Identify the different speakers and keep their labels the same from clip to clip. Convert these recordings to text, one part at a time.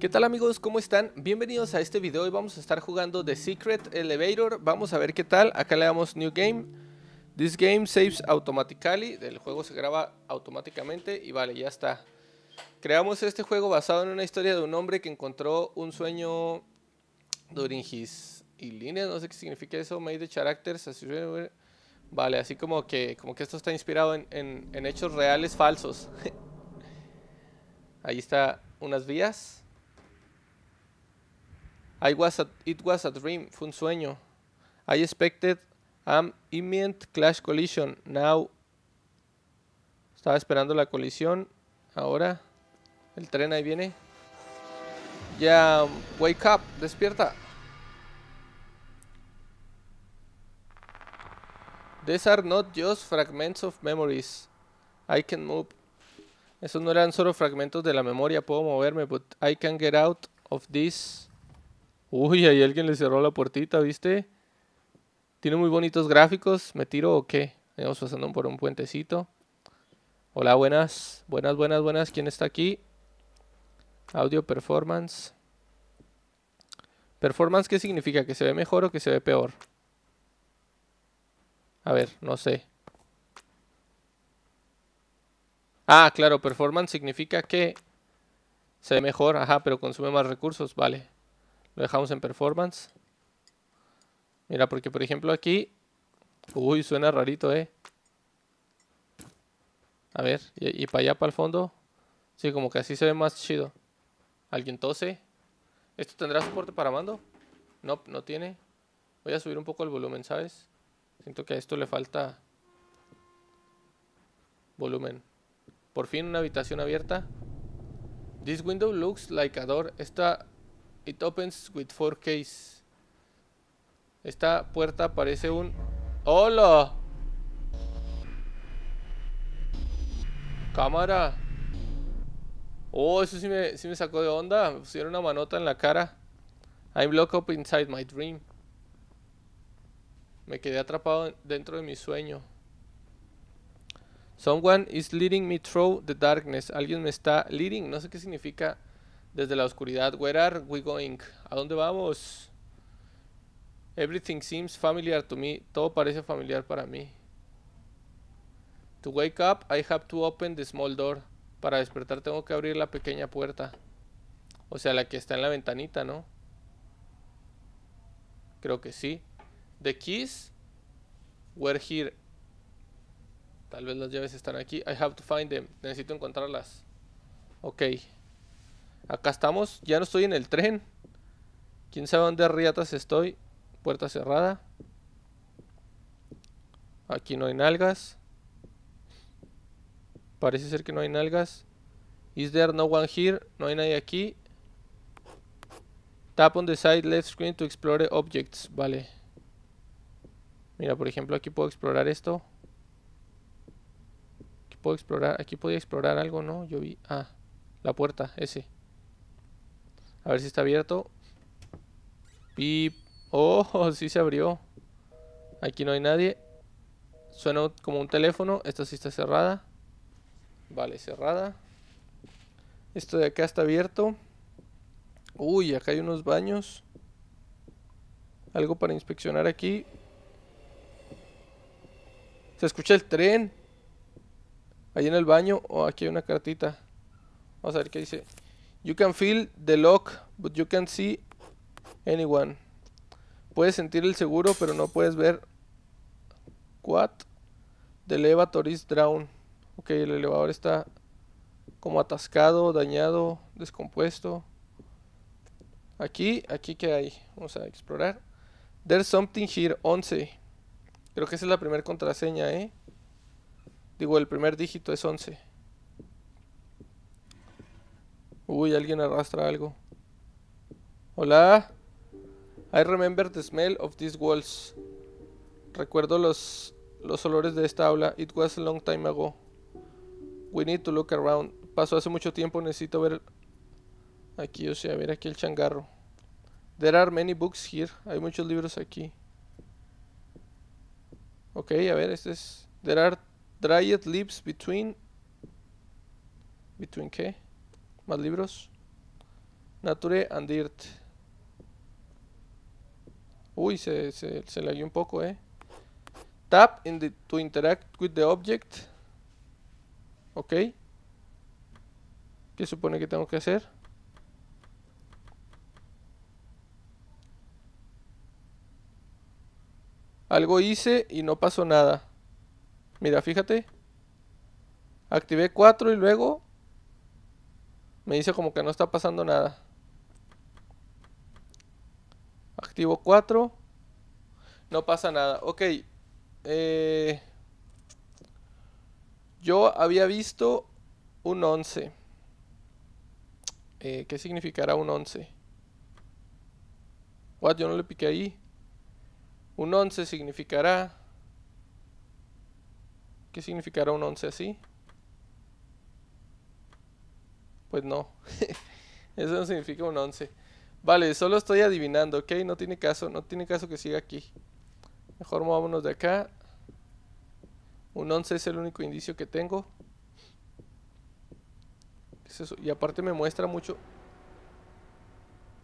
Speaker 1: ¿Qué tal amigos? ¿Cómo están? Bienvenidos a este video. Hoy vamos a estar jugando The Secret Elevator. Vamos a ver qué tal. Acá le damos New Game. This game saves automatically. El juego se graba automáticamente y vale, ya está. Creamos este juego basado en una historia de un hombre que encontró un sueño during his y líneas, no sé qué significa eso, made the characters, así, vale, así como que, como que esto está inspirado en hechos reales falsos. Ahí está unas vías. I was it was a dream, fue un sueño. I expected an imminent clash collision. Now. Estaba esperando la colisión. Ahora. El tren ahí viene. Ya. wake up. Despierta. These are not just fragments of memories. I can move. Esos no eran solo fragmentos de la memoria. Puedo moverme, but I can get out of this. Uy, ahí alguien le cerró la puertita, ¿viste? Tiene muy bonitos gráficos. ¿Me tiro o qué? Vamos pasando por un puentecito. Hola, buenas. Buenas, buenas, buenas. ¿Quién está aquí? Audio performance. Performance, ¿qué significa? ¿Que se ve mejor o que se ve peor? A ver, no sé. Ah, claro, performance significa que se ve mejor, ajá, pero consume más recursos, vale. Lo dejamos en performance. Mira, porque por ejemplo aquí... Uy, suena rarito, eh. A ver, y, para allá, para el fondo. Sí, como que así se ve más chido. ¿Alguien tose? ¿Esto tendrá soporte para mando? No, no tiene. Voy a subir un poco el volumen, ¿sabes? Siento que a esto le falta volumen. Por fin una habitación abierta. This window looks like a door. Esta It opens with four keys. Esta puerta parece un... ¡Hola! Cámara. Oh, eso sí me, sí me sacó de onda. Me pusieron una manota en la cara. I'm locked up inside my dream. Me quedé atrapado dentro de mi sueño. Someone is leading me through the darkness. Alguien me está leading. No sé qué significa desde la oscuridad, where are we going? ¿A dónde vamos? Everything seems familiar to me. Todo parece familiar para mí. To wake up, I have to open the small door. Para despertar tengo que abrir la pequeña puerta. O sea, la que está en la ventanita, ¿no? Creo que sí. The keys were here. Tal vez las llaves están aquí. I have to find them. Necesito encontrarlas. Ok. Acá estamos, ya no estoy en el tren. Quién sabe dónde riatas estoy. Puerta cerrada. Aquí no hay nalgas. Parece ser que no hay nalgas. Is there no one here? No hay nadie aquí. Tap on the side left screen to explore objects. Vale. Mira, por ejemplo, aquí puedo explorar esto. Aquí puedo explorar. Aquí podía explorar algo, ¿no? Yo vi. Ah, la puerta, ese. A ver si está abierto. Pip. Oh, sí se abrió. Aquí no hay nadie. Suena como un teléfono. Esta sí está cerrada. Vale, cerrada. Esto de acá está abierto. Uy, acá hay unos baños. Algo para inspeccionar aquí. Se escucha el tren. Ahí en el baño. o oh, aquí hay una cartita. Vamos a ver qué dice. You can feel the lock, but you can't see anyone. Puedes sentir el seguro, pero no puedes ver. What? The elevator is drowned. Ok, el elevador está como atascado, dañado, descompuesto. Aquí, aquí que hay. Vamos a explorar. There's something here, 11. Creo que esa es la primera contraseña, ¿eh? Digo, el primer dígito es 11. Uy, alguien arrastra algo. Hola. I remember the smell of these walls. Recuerdo los, los olores de esta aula. It was a long time ago. We need to look around. Pasó hace mucho tiempo, necesito ver... Aquí, o sea, ver aquí el changarro. There are many books here. Hay muchos libros aquí. Ok, a ver, este es... There are dried leaves between... ¿Between qué? más libros. Nature and Dirt. Uy, se, se, se un poco, eh. Tap to interact with the object. Ok. ¿Qué supone que tengo que hacer? Algo hice y no pasó nada. Mira, fíjate. Activé 4 y luego me dice como que no está pasando nada. Activo 4. No pasa nada. Ok. Eh, yo había visto un 11. Eh, ¿Qué significará un 11? What? Yo no le piqué ahí. Un 11 significará... ¿Qué significará un 11 así? Pues no. Eso no significa un 11. Vale, solo estoy adivinando, ¿ok? No tiene caso, no tiene caso que siga aquí. Mejor movámonos de acá. Un 11 es el único indicio que tengo. es eso? Y aparte me muestra mucho...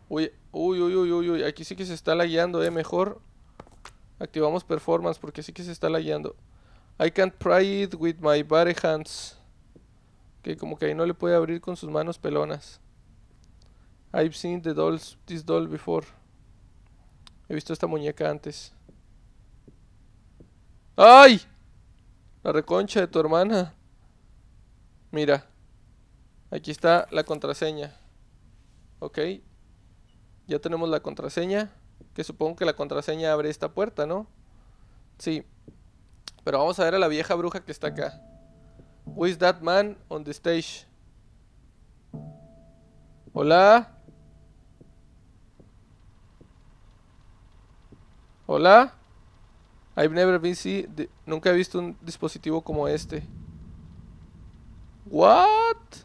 Speaker 1: Uy, uy, uy, uy, uy, Aquí sí que se está lagueando, ¿eh? Mejor activamos performance porque sí que se está lagueando. I can't pry it with my bare hands que como que ahí no le puede abrir con sus manos pelonas. I've seen the dolls, this doll before. He visto esta muñeca antes. ¡Ay! La reconcha de tu hermana. Mira. Aquí está la contraseña. Ok. Ya tenemos la contraseña. Que supongo que la contraseña abre esta puerta, ¿no? Sí. Pero vamos a ver a la vieja bruja que está acá. Who is that man on the stage? Hola. Hola. I've never been see nunca he visto un dispositivo como este. What?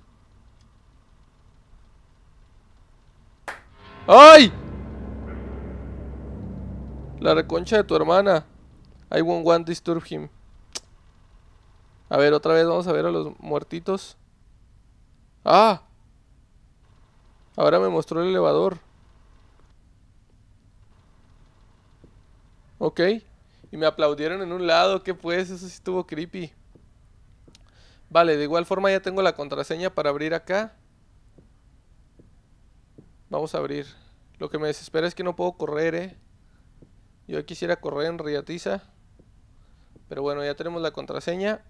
Speaker 1: ¡Ay! La reconcha de tu hermana. I won't want disturb him. A ver, otra vez vamos a ver a los muertitos. ¡Ah! Ahora me mostró el elevador. Ok. Y me aplaudieron en un lado. ¿Qué pues? Eso sí estuvo creepy. Vale, de igual forma ya tengo la contraseña para abrir acá. Vamos a abrir. Lo que me desespera es que no puedo correr, eh. Yo quisiera correr en Riatiza. Pero bueno, ya tenemos la contraseña.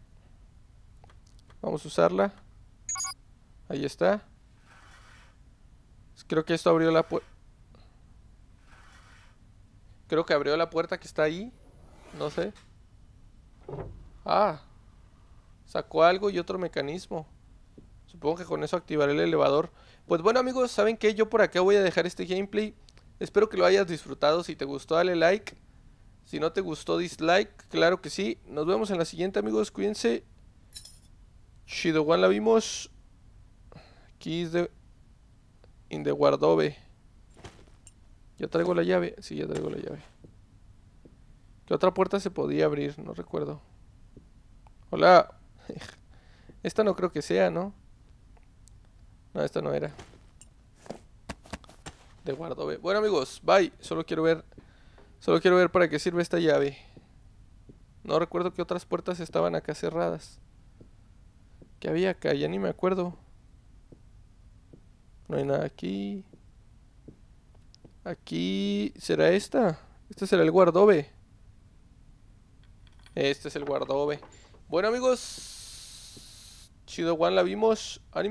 Speaker 1: Vamos a usarla. Ahí está. Creo que esto abrió la puerta. Creo que abrió la puerta que está ahí. No sé. Ah. Sacó algo y otro mecanismo. Supongo que con eso activaré el elevador. Pues bueno amigos, ¿saben qué? Yo por acá voy a dejar este gameplay. Espero que lo hayas disfrutado. Si te gustó, dale like. Si no te gustó, dislike. Claro que sí. Nos vemos en la siguiente amigos. Cuídense. Shido la vimos. Keys de in the guardobe. Ya traigo la llave. Sí, ya traigo la llave. ¿Qué otra puerta se podía abrir? No recuerdo. Hola. Esta no creo que sea, ¿no? No, esta no era. De guardobe. Bueno, amigos, bye. Solo quiero ver. Solo quiero ver para qué sirve esta llave. No recuerdo que otras puertas estaban acá cerradas. ¿Qué había acá? Ya ni me acuerdo. No hay nada aquí. Aquí será esta. Este será el guardobe. Este es el guardobe. Bueno amigos. Chido Juan la vimos. Ánimo.